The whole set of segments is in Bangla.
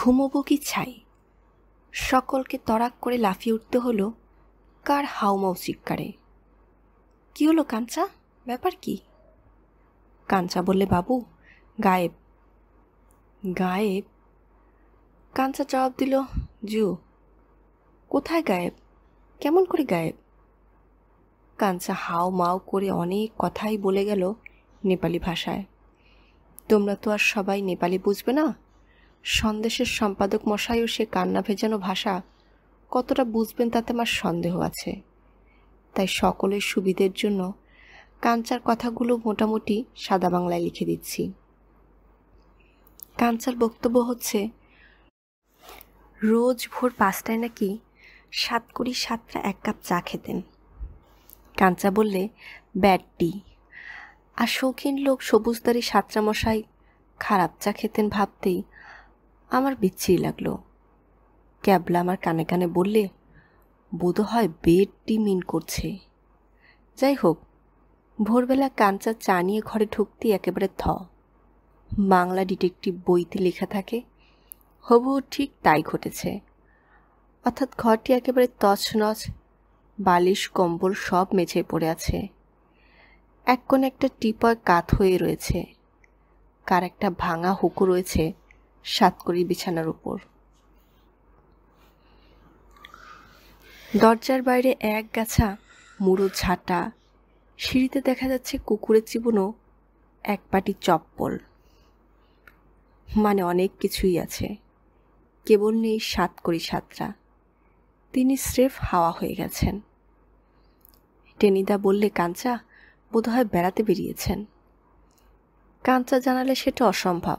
ঘুমোবো কি ছাই সকলকে তরাক করে লাফিয়ে উঠতে হলো কার হাউমাউ শিকারে কি হলো কাঞ্চা ব্যাপার কি কাঞ্চা বললে বাবু গায়েব গায়েব কাঞ্চা জবাব দিল জু কোথায় গায়েব কেমন করে গায়েব কাঞ্চা হাও মাও করে অনেক কথাই বলে গেল নেপালি ভাষায় তোমরা তো আর সবাই নেপালি বুঝবে না সন্দেশের সম্পাদক মশাইও সে কান্না ভেজানো ভাষা কতটা বুঝবেন তাতে আমার সন্দেহ আছে তাই সকলের সুবিধের জন্য কাঞ্চার কথাগুলো মোটামুটি সাদা বাংলায় লিখে দিচ্ছি কাঞ্চার বক্তব্য হচ্ছে রোজ ভোর পাঁচটায় নাকি সাত কুড়ি সাতটা এক কাপ চা খেতেন কাঞ্চা বললে ব্যাড টি আর শৌখিন লোক সবুজদারি সাতটা মশাই খারাপ চা খেতেন ভাবতেই আমার বিচ্ছিরি লাগলো ক্যাবলা আমার কানে কানে বললে বোধ হয় বেডটি মিন করছে যাই হোক ভোরবেলা কাঞ্চা চা নিয়ে ঘরে ঢুকতেই একেবারে থ বাংলা ডিটেকটিভ বইতে লেখা থাকে হবু ঠিক তাই ঘটেছে অর্থাৎ ঘরটি একেবারে তছনছ বালিশ কম্বল সব মেঝে পড়ে আছে এক কোণে একটা টিপয় কাত হয়ে রয়েছে কার একটা ভাঙা হুকু রয়েছে সাতকড়ি বিছানার উপর দরজার বাইরে এক গাছা মুড়ো ঝাঁটা সিঁড়িতে দেখা যাচ্ছে কুকুরের জীবনও এক পাটি চপ্পল মানে অনেক কিছুই আছে কেবল নেই সাত করি সাতরা তিনি স্রেফ হাওয়া হয়ে গেছেন টেনিদা বললে কাঞ্চা বোধহয় বেড়াতে বেরিয়েছেন কাঞ্চা জানালে সেটা অসম্ভব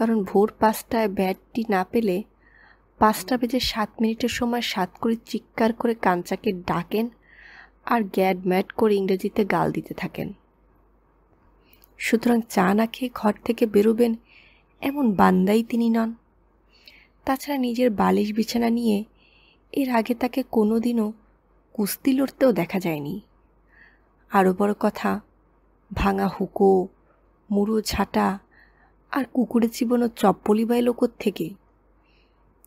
কারণ ভোর পাঁচটায় ব্যাটটি না পেলে পাঁচটা বেজে সাত মিনিটের সময় সাত করে চিৎকার করে কাঞ্চাকে ডাকেন আর গ্যাড ম্যাট করে ইংরেজিতে গাল দিতে থাকেন সুতরাং চা না খেয়ে ঘর থেকে বেরোবেন এমন বান্দাই তিনি নন তাছাড়া নিজের বালিশ বিছানা নিয়ে এর আগে তাকে কোনোদিনও কুস্তি লড়তেও দেখা যায়নি আরও বড় কথা ভাঙা হুকো মুড়ো ছাটা আর কুকুরের জীবনও চপ্পলি বা এলো থেকে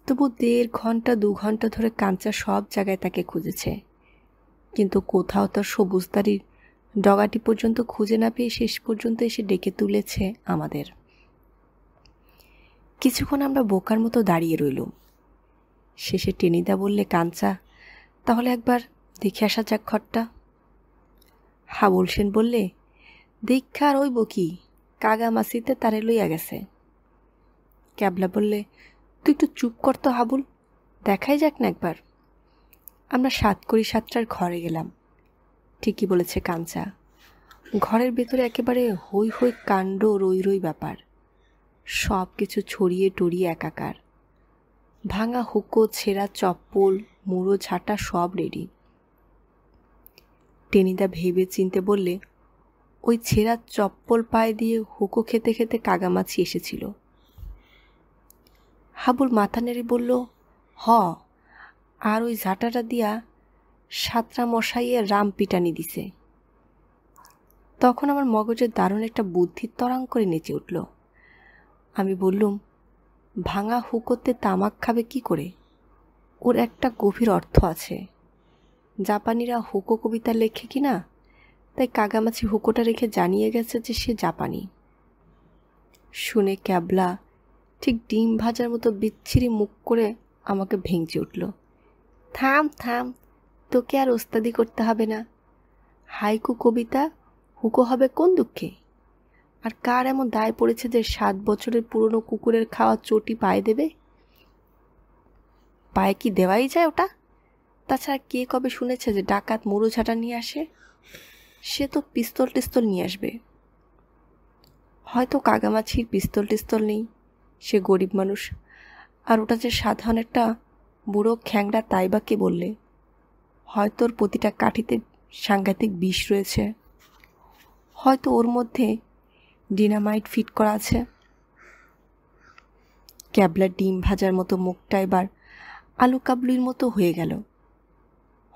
তবু দেড় ঘন্টা দু ঘন্টা ধরে কাঞ্চা সব জায়গায় তাকে খুঁজেছে কিন্তু কোথাও তার সবুজদারির ডগাটি পর্যন্ত খুঁজে না পেয়ে শেষ পর্যন্ত এসে ডেকে তুলেছে আমাদের কিছুক্ষণ আমরা বোকার মতো দাঁড়িয়ে রইলুম শেষে টেনিদা বললে কাঞ্চা তাহলে একবার দেখে আসা যাক ঘরটা হাবুল সেন বললে আর ওই বকি কাগা মাসিতে তারে লইয়া গেছে ক্যাবলা বললে তুই একটু চুপ কর তো হাবুল দেখাই যাক না একবার আমরা সাত করি সাতটার ঘরে গেলাম ঠিকই বলেছে কাঞ্চা ঘরের ভেতরে একেবারে হই হই কাণ্ড রই রই ব্যাপার সব কিছু ছড়িয়ে টড়িয়ে একাকার ভাঙা হুকো ছেঁড়া চপ্পল মুড়ো ঝাঁটা সব রেডি টেনিদা ভেবে চিনতে বললে ওই ছেঁড়া চপ্পল পায়ে দিয়ে হুকো খেতে খেতে কাগামাছি এসেছিল হাবুল মাথা নেড়ে বলল হ আর ওই ঝাঁটাটা দিয়া সাতরা মশাইয়ে রাম পিটানি দিছে তখন আমার মগজের দারুণ একটা বুদ্ধি তরাং করে নেচে উঠল আমি বললুম ভাঙা হুকোতে তামাক খাবে কি করে ওর একটা গভীর অর্থ আছে জাপানিরা হুকো কবিতা লেখে কি না তাই কাগামাছি হুকোটা রেখে জানিয়ে গেছে যে সে জাপানি শুনে ক্যাবলা ঠিক ডিম ভাজার মতো বিচ্ছিরি মুখ করে আমাকে ভেঙচি উঠল থাম থাম তোকে আর ওস্তাদি করতে হবে না হাইকু কবিতা হুকো হবে কোন দুঃখে আর কার এমন দায় পড়েছে যে সাত বছরের পুরনো কুকুরের খাওয়া চটি পায়ে দেবে পায়ে কি দেওয়াই যায় ওটা তাছাড়া কে কবে শুনেছে যে ডাকাত মোড়ো ঝাঁটা নিয়ে আসে সে তো পিস্তল টিস্তল নিয়ে আসবে হয়তো কাগামাছির পিস্তল টিস্তল নেই সে গরিব মানুষ আর ওটা যে সাধারণ একটা বুড়ো খ্যাংরা তাই বা কে বললে হয়তো ওর প্রতিটা কাঠিতে সাংঘাতিক বিষ রয়েছে হয়তো ওর মধ্যে ডিনামাইট ফিট করা আছে ক্যাবলার ডিম ভাজার মতো মুখটা এবার আলু কাবলুর মতো হয়ে গেল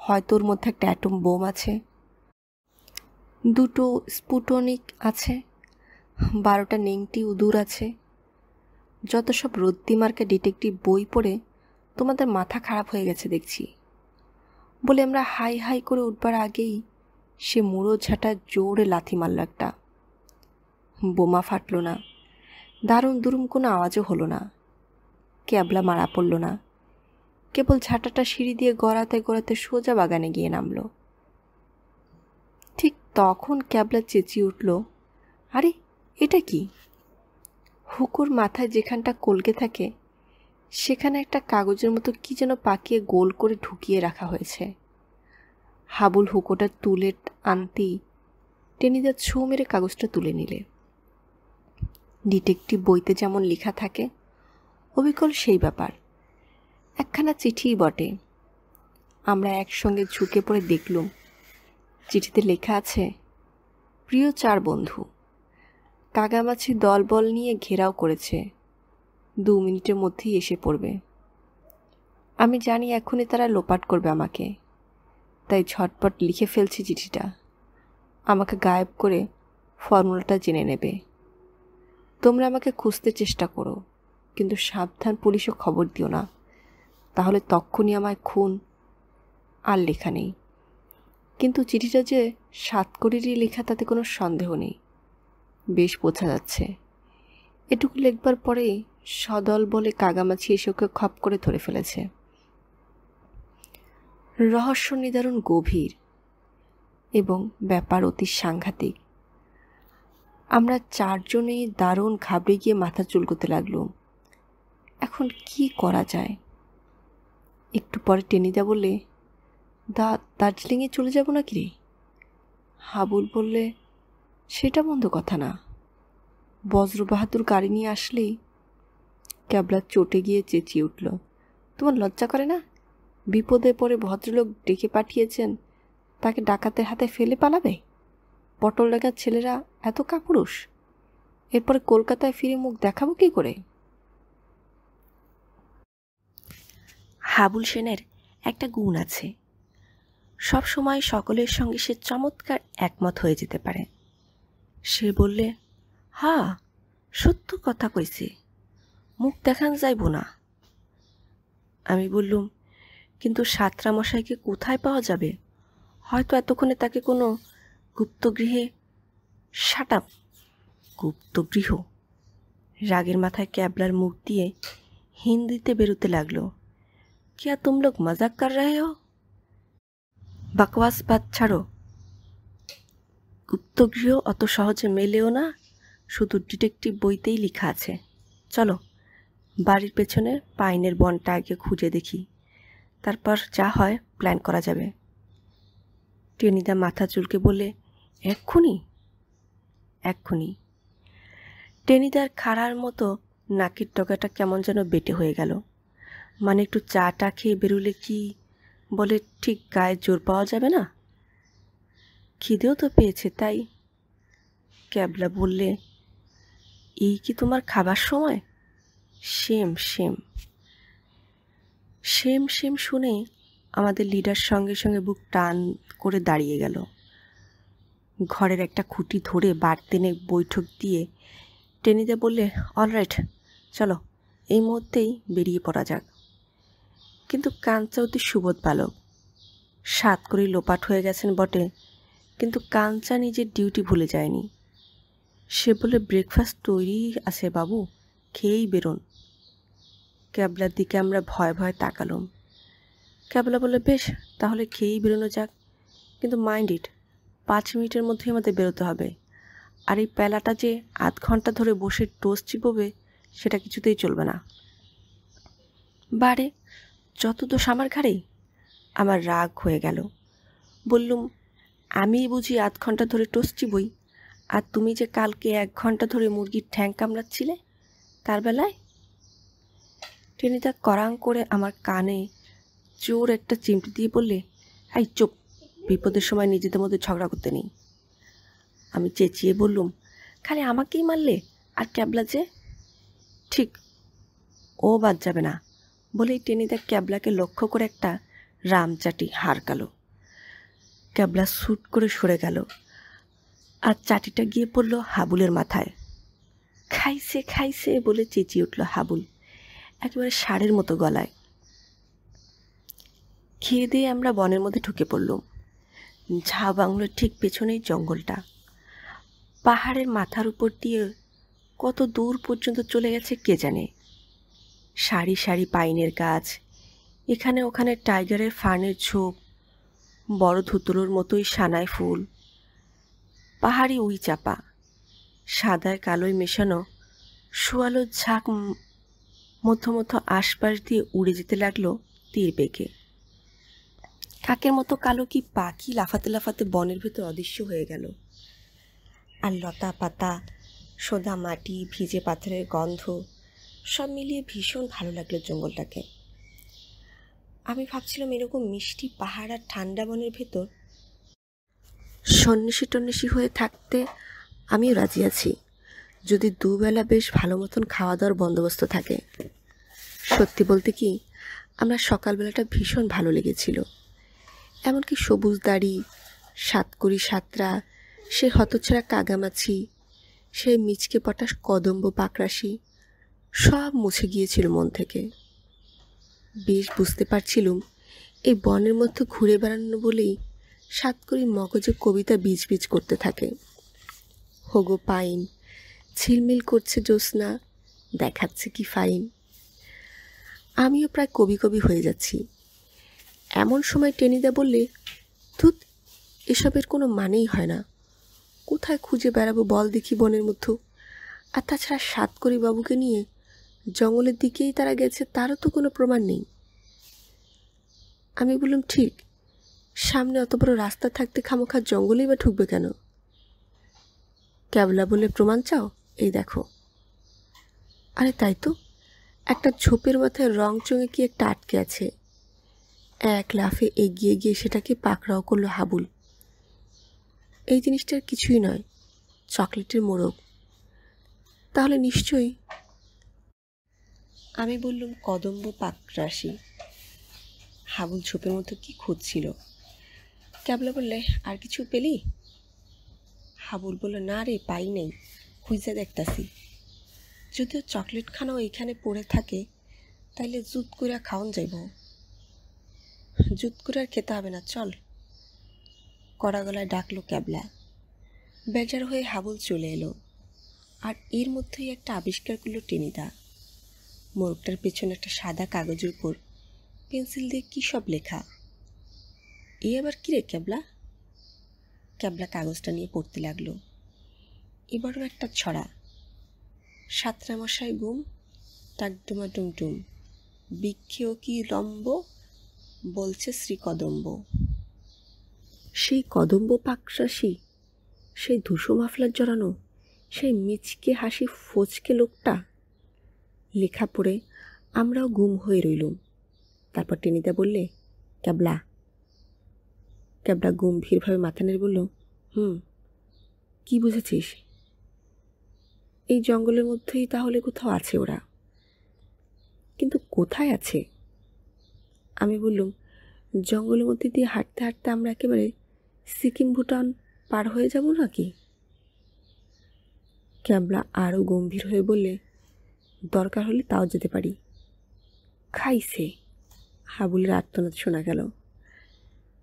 হয়তো ওর মধ্যে একটা অ্যাটম বোম আছে দুটো স্পুটনিক আছে বারোটা নেংটি উদুর আছে যত সব রদ্দিমার্কে ডিটেকটিভ বই পড়ে তোমাদের মাথা খারাপ হয়ে গেছে দেখছি বলে আমরা হাই হাই করে উঠবার আগেই সে মুড়ো ঝাঁটা জোরে লাথি মারল একটা বোমা ফাটল না দারুণ দুরুম কোনো আওয়াজও হলো না ক্যাবলা মারা পড়ল না কেবল ঝাঁটাটা সিঁড়ি দিয়ে গড়াতে গড়াতে সোজা বাগানে গিয়ে নামলো ঠিক তখন ক্যাবলা চেঁচিয়ে উঠল আরে এটা কি হুকুর মাথায় যেখানটা কলকে থাকে সেখানে একটা কাগজের মতো কি যেন পাকিয়ে গোল করে ঢুকিয়ে রাখা হয়েছে হাবুল হুকোটা তুলে আনতেই টেনিদা ছু মেরে কাগজটা তুলে নিলে ডিটেকটিভ বইতে যেমন লেখা থাকে অবিকল সেই ব্যাপার একখানা চিঠিই বটে আমরা একসঙ্গে ঝুঁকে পড়ে দেখলুম চিঠিতে লেখা আছে প্রিয় চার বন্ধু কাগামাছি দলবল নিয়ে ঘেরাও করেছে দু মিনিটের মধ্যেই এসে পড়বে আমি জানি এখনই তারা লোপাট করবে আমাকে তাই ঝটপট লিখে ফেলছি চিঠিটা আমাকে গায়েব করে ফর্মুলাটা জেনে নেবে তোমরা আমাকে খুঁজতে চেষ্টা করো কিন্তু সাবধান পুলিশও খবর দিও না তাহলে তক্ষুনি আমায় খুন আর লেখা নেই কিন্তু চিঠিটা যে সাত কোটিরই লেখা তাতে কোনো সন্দেহ নেই বেশ বোঝা যাচ্ছে এটুকু লেখবার পরেই সদল বলে কাগামাছি এসে ওকে খপ করে ধরে ফেলেছে রহস্য নিদারুণ গভীর এবং ব্যাপার অতি সাংঘাতিক আমরা চারজনেই দারুণ ঘাবড়ে গিয়ে মাথা চুলকোতে লাগল এখন কি করা যায় একটু পরে টেনিদা বলে দা দার্জিলিংয়ে চলে যাব নাকি রে হাবুল বললে সেটা বন্ধ কথা না বজ্র বাহাদুর গাড়ি নিয়ে আসলেই ক্যাবলা চটে গিয়ে চেঁচিয়ে উঠল তোমার লজ্জা করে না বিপদে পড়ে ভদ্রলোক ডেকে পাঠিয়েছেন তাকে ডাকাতের হাতে ফেলে পালাবে পটল ডাকার ছেলেরা এত কাপুরুষ এরপরে কলকাতায় ফিরে মুখ দেখাবো কি করে হাবুল সেনের একটা গুণ আছে সব সময় সকলের সঙ্গে সে চমৎকার একমত হয়ে যেতে পারে সে বললে হা সত্য কথা কইছে মুখ দেখান যাইব না আমি বললুম কিন্তু সাতরা মশাইকে কোথায় পাওয়া যাবে হয়তো এতক্ষণে তাকে কোনো গুপ্তগৃহে শাট গুপ্তগৃহ রাগের মাথায় ক্যাবলার মুখ দিয়ে হিন্দিতে বেরোতে লাগলো কে তুম লোক मजाक कर হো বাকওয়াসবাদ ছাড়ো গুপ্তগৃহ অত সহজে মেলেও না শুধু ডিটেকটিভ বইতেই লেখা আছে চলো বাড়ির পেছনে পাইনের বনটা আগে খুঁজে দেখি তারপর যা হয় প্ল্যান করা যাবে টেনিদা মাথা চুলকে বলে এক্ষুনি এক্ষুনি টেনিদার খাড়ার মতো নাকের টকাটা কেমন যেন বেটে হয়ে গেল মানে একটু চা টা খেয়ে বেরোলে কি বলে ঠিক গায়ে জোর পাওয়া যাবে না খিদেও তো পেয়েছে তাই ক্যাবলা বললে এই কি তোমার খাবার সময় সেম সেম সেম সেম শুনে আমাদের লিডার সঙ্গে সঙ্গে বুক টান করে দাঁড়িয়ে গেল ঘরের একটা খুঁটি ধরে বার তেনে বৈঠক দিয়ে টেনিদে বললে অলরাইট চলো এই মুহূর্তেই বেরিয়ে পড়া যাক কিন্তু কাঞ্চা অতি সুবোধ বালক সাত করে লোপাট হয়ে গেছেন বটে কিন্তু কাঞ্চা নিজের ডিউটি ভুলে যায়নি সে বলে ব্রেকফাস্ট তৈরি আছে বাবু খেয়েই বেরোন ক্যাবলার দিকে আমরা ভয় ভয় তাকালাম ক্যাবলা বলে বেশ তাহলে খেয়েই বেরোনো যাক কিন্তু মাইন্ড ইট পাঁচ মিনিটের মধ্যেই আমাদের বেরোতে হবে আর এই প্যালাটা যে আধ ঘন্টা ধরে বসে টোস্ট চিপবে সেটা কিছুতেই চলবে না বারে যত দোষ আমার ঘাড়ে আমার রাগ হয়ে গেল বললুম আমি বুঝি আধ ঘন্টা ধরে টসছি বই আর তুমি যে কালকে এক ঘন্টা ধরে মুরগির ঠ্যাং কামড়াচ্ছিলে তার বেলায় টেনিদা করাং করে আমার কানে জোর একটা চিমটি দিয়ে বললে এই চুপ বিপদের সময় নিজেদের মধ্যে ঝগড়া করতে নেই আমি চেঁচিয়ে বললুম খালি আমাকেই মারলে আর ক্যাবলা যে ঠিক ও বাদ যাবে না বলেই টেনিদা ক্যাবলাকে লক্ষ্য করে একটা রামচাটি হারকালো ক্যাবলা স্যুট করে সরে গেল আর চাটিটা গিয়ে পড়ল হাবুলের মাথায় খাইছে খাইছে বলে চেঁচিয়ে উঠল হাবুল একেবারে সারের মতো গলায় খেয়ে দিয়ে আমরা বনের মধ্যে ঢুকে পড়লুম ঝা বাংলোর ঠিক পেছনেই জঙ্গলটা পাহাড়ের মাথার উপর দিয়ে কত দূর পর্যন্ত চলে গেছে কে জানে সারি সারি পাইনের গাছ এখানে ওখানে টাইগারের ফানের ঝোপ বড় ধুতুলোর মতোই সানায় ফুল পাহাড়ি উই চাপা সাদায় কালোয় মেশানো শুয়ালো ঝাঁক মধ্য মধ্যে আশপাশ দিয়ে উড়ে যেতে লাগলো তীর বেগে কাকের মতো কালো কি পাখি লাফাতে লাফাতে বনের ভেতর অদৃশ্য হয়ে গেল আর লতা পাতা সোদা মাটি ভিজে পাথরের গন্ধ সব মিলিয়ে ভীষণ ভালো লাগলো জঙ্গলটাকে আমি ভাবছিলাম এরকম মিষ্টি পাহাড় আর ঠান্ডা বনের ভেতর সন্ন্যাসী টন্যাসী হয়ে থাকতে আমিও রাজি আছি যদি দুবেলা বেশ ভালো মতন খাওয়া দাওয়ার বন্দোবস্ত থাকে সত্যি বলতে কি আমরা সকালবেলাটা ভীষণ ভালো লেগেছিল এমনকি সবুজ দাড়ি সাতকুড়ি সাতরা সে হতছড়া কাগামাছি সেই মিচকে পটাশ কদম্ব পাকরাশি সব মুছে গিয়েছিল মন থেকে বেশ বুঝতে পারছিলুম এই বনের মধ্যে ঘুরে বেড়ানো বলেই সাত করি মগজে কবিতা বীজ বীজ করতে থাকে হোগো পাইন ঝিলমিল করছে জ্যোৎস্না দেখাচ্ছে কি ফাইন আমিও প্রায় কবি কবি হয়ে যাচ্ছি এমন সময় টেনিদা বললে ধুত এসবের কোনো মানেই হয় না কোথায় খুঁজে বেড়াবো বল দেখি বনের মধ্যে আর তাছাড়া সাত করি বাবুকে নিয়ে জঙ্গলের দিকেই তারা গেছে তারও তো কোনো প্রমাণ নেই আমি বললাম ঠিক সামনে অত বড় রাস্তা থাকতে খামোখা জঙ্গলেই বা ঢুকবে কেন ক্যাবলা বলে প্রমাণ চাও এই দেখো আরে তাই তো একটা ঝোপের মাথায় রং চঙে কি একটা আটকে আছে এক লাফে এগিয়ে গিয়ে সেটাকে পাকড়াও করলো হাবুল এই জিনিসটার কিছুই নয় চকলেটের মোড়ক তাহলে নিশ্চয়ই আমি বললুম কদম্ব পাকরাশি হাবুল ঝোপের মতো কি খুঁজছিল ক্যাবলা বললে আর কিছু পেলি হাবুল বলল না রে পাই নাই খুঁজে দেখতাছি যদিও চকলেট খানাও এইখানে পড়ে থাকে তাইলে জুত করে খাওয়ান যাইব জুত করে আর খেতে হবে না চল কড়া গলায় ডাকলো ক্যাবলা বেজার হয়ে হাবুল চলে এলো আর এর মধ্যেই একটা আবিষ্কার করলো টেনিদা মোরগটার পেছনে একটা সাদা কাগজের উপর পেন্সিল দিয়ে কী সব লেখা এ আবার কী রে ক্যাবলা ক্যাবলা কাগজটা নিয়ে পড়তে লাগলো এবারও একটা ছড়া সাতরা মশায় গুম টাকডুমা টুমটুম বিক্ষেও কি লম্ব বলছে শ্রীকদম্ব সেই কদম্ব পাকশাসী সেই ধূসো মাফলার জড়ানো সেই মিচকে হাসি ফোচকে লোকটা লেখা পড়ে আমরাও গুম হয়ে রইলুম তারপর টেনিদা বললে ক্যাবলা ক্যাবলা গম্ভীরভাবে মাথা নেড়ে বলল হুম কি বুঝেছিস এই জঙ্গলের মধ্যেই তাহলে কোথাও আছে ওরা কিন্তু কোথায় আছে আমি বললুম জঙ্গলের মধ্যে দিয়ে হাঁটতে হাঁটতে আমরা একেবারে সিকিম ভুটান পার হয়ে যাব নাকি ক্যাবলা আরও গম্ভীর হয়ে বললে দরকার হলে তাও যেতে পারি খাইছে হাবুলের আর্তনাদ শোনা গেল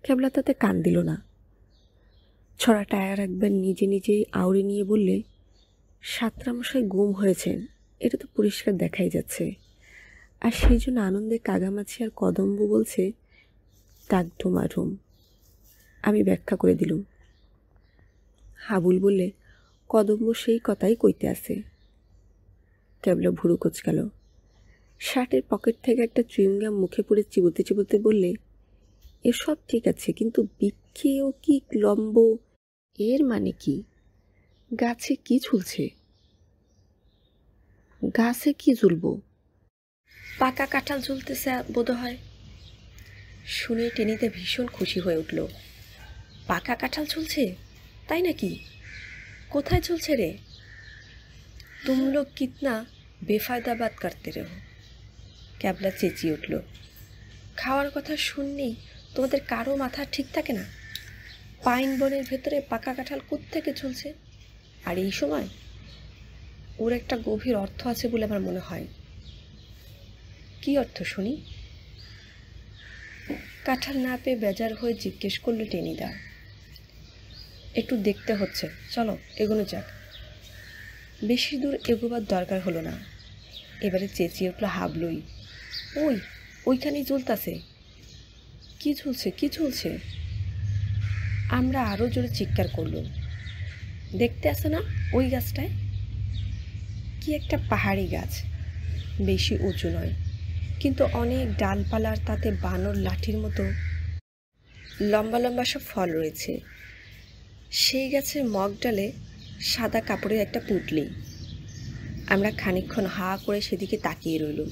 ক্যাবলা তাতে কান দিল না ছড়া টায়ার একবার নিজে নিজেই আউড়ে নিয়ে বললে সাতরামশাই গুম হয়েছেন এটা তো পরিষ্কার দেখাই যাচ্ছে আর সেই জন্য আনন্দে কাগামাছি আর কদম্ব বলছে তাক ধুমাঢুম আমি ব্যাখ্যা করে দিলুম হাবুল বললে কদম্ব সেই কথাই কইতে আছে ক্যাবলা ভুরু কোচকাল শার্টের পকেট থেকে একটা চুইংগাম মুখে পড়ে চিবোতে চিবোতে বললে এসব ঠিক আছে কিন্তু বৃক্ষে ও কি লম্ব এর মানে কি গাছে কি ঝুলছে গাছে কি ঝুলব পাকা কাঁঠাল ঝুলতেছে বোধ হয় শুনে টেনিতে ভীষণ খুশি হয়ে উঠল পাকা কাঁঠাল ঝুলছে তাই নাকি কোথায় চলছে রে তুমলোক কিতনা বেফায়দা বাদ করতে रहो ক্যাবলা চেঁচিয়ে উঠল খাওয়ার কথা শুনলেই তোমাদের কারো মাথা ঠিক থাকে না পাইন বনের ভেতরে পাকা কাঁঠাল থেকে চলছে আর এই সময় ওর একটা গভীর অর্থ আছে বলে আমার মনে হয় কি অর্থ শুনি কাঁঠাল না পেয়ে বেজার হয়ে জিজ্ঞেস করলো টেনিদা একটু দেখতে হচ্ছে চলো এগোনো যাক বেশি দূর এগোবার দরকার হলো না এবারে চেঁচিয়ে উঠলো হাবলুই ওই ওইখানেই জ্বলতাছে কি ঝুলছে কি ঝুলছে আমরা আরও জোরে চিৎকার করল দেখতে আসো না ওই গাছটায় কি একটা পাহাড়ি গাছ বেশি উঁচু নয় কিন্তু অনেক ডালপালার তাতে বানর লাঠির মতো লম্বা লম্বা সব ফল রয়েছে সেই গাছের মগডালে সাদা কাপড়ের একটা পুটলি আমরা খানিক্ষণ হা করে সেদিকে তাকিয়ে রইলুম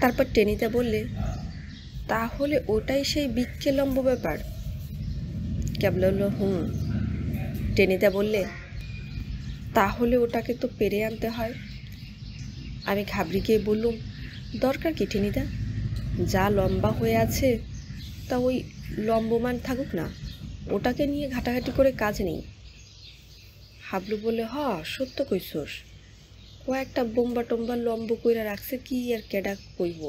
তারপর টেনিদা বললে তাহলে ওটাই সেই লম্ব ব্যাপার কেবল বলল হুম টেনিদা বললে তাহলে ওটাকে তো পেরে আনতে হয় আমি ঘাবড়ি গিয়ে বললুম দরকার কি টেনিদা যা লম্বা হয়ে আছে তা ওই লম্বমান থাকুক না ওটাকে নিয়ে ঘাটাঘাটি করে কাজ নেই হাবলু বলে হ সত্য কইসোস কয়েকটা বোম্বা টোম্বা লম্ব কইরা রাখছে কি আর কেডা কইব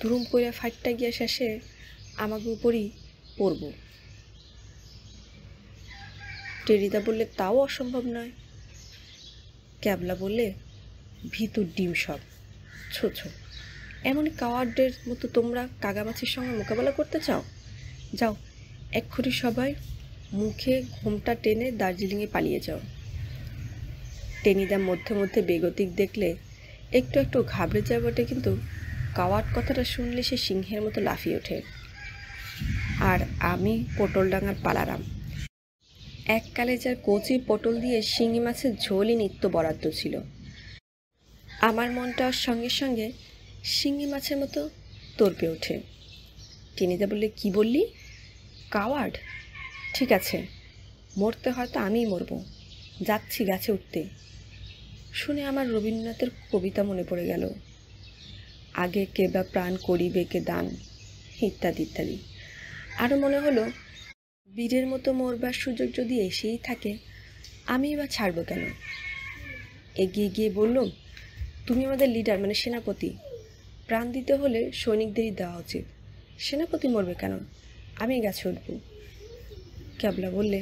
ধুরুম কইরা ফাইটটা গিয়া শেষে আমাকে উপরই পড়ব টেরিদা বললে তাও অসম্ভব নয় ক্যাবলা বললে ভিতুর ডিম সব ছো ছো এমন কাওয়ার্ডের মতো তোমরা কাগামাছির সঙ্গে মোকাবেলা করতে চাও যাও এক্ষুনি সবাই মুখে ঘোমটা টেনে দার্জিলিংয়ে পালিয়ে যাও টেনিদা মধ্যে মধ্যে বেগতিক দেখলে একটু একটু ঘাবড়ে যায় বটে কিন্তু কাওয়াট কথাটা শুনলে সে সিংহের মতো লাফিয়ে ওঠে আর আমি পটলডাঙার পালারাম এককালে যার কচি পটল দিয়ে শিঙি মাছের ঝোলই নিত্য বরাদ্দ ছিল আমার মনটা সঙ্গে সঙ্গে শিঙি মাছের মতো তরপে ওঠে টেনিদা বললে কি বললি কাওয়ার্ড ঠিক আছে মরতে হয়তো আমিই মরবো যাচ্ছি গাছে উঠতে শুনে আমার রবীন্দ্রনাথের কবিতা মনে পড়ে গেল আগে কে বা প্রাণ করিবে কে দান ইত্যাদি ইত্যাদি আরও মনে হলো বীরের মতো মরবার সুযোগ যদি এসেই থাকে আমি বা ছাড়ব কেন এগিয়ে গিয়ে বললুম তুমি আমাদের লিডার মানে সেনাপতি প্রাণ দিতে হলে সৈনিকদেরই দেওয়া উচিত সেনাপতি মরবে কেন আমি গাছে উঠব ক্যাবলা বললে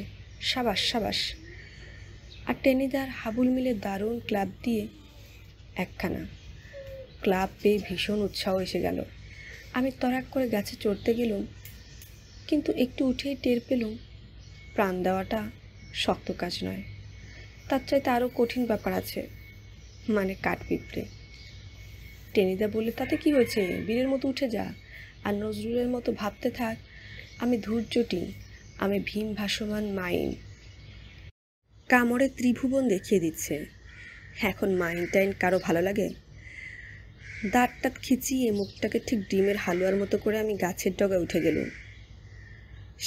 সাবাস সাবাস আর টেনিদার হাবুল মিলে দারুণ ক্লাব দিয়ে একখানা ক্লাব পেয়ে ভীষণ উৎসাহ এসে গেল আমি তরাক করে গাছে চড়তে গেলুম কিন্তু একটু উঠেই টের পেলুম প্রাণ দেওয়াটা শক্ত কাজ নয় তার চাইতে আরও কঠিন ব্যাপার আছে মানে কাঠ পিঁপড়ে টেনিদা বললে তাতে কি হয়েছে বীরের মতো উঠে যা আর নজরুলের মতো ভাবতে থাক আমি ধৈর্যটি আমি ভীম ভাসমান মাইন্ড কামড়ে ত্রিভুবন দেখিয়ে দিচ্ছে এখন মাইন্ড টাইন কারো ভালো লাগে দাঁত টাত খিচিয়ে মুখটাকে ঠিক ডিমের হালুয়ার মতো করে আমি গাছের ডগায় উঠে গেল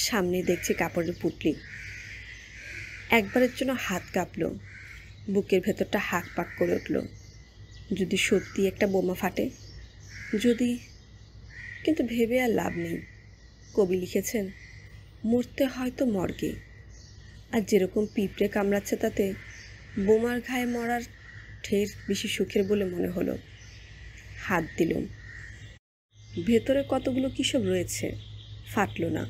সামনে দেখছি কাপড়ের পুটলি একবারের জন্য হাত কাঁপল বুকের ভেতরটা হাঁক পাক করে উঠল যদি সত্যি একটা বোমা ফাটে যদি কিন্তু ভেবে আর লাভ নেই কবি লিখেছেন মরতে হয়তো মর্গে আর যেরকম পিঁপড়ে কামড়াচ্ছে তাতে বোমার ঘায়ে মরার ঠের বেশি সুখের বলে মনে হলো হাত দিলুম ভেতরে কতগুলো কিসব রয়েছে ফাটল না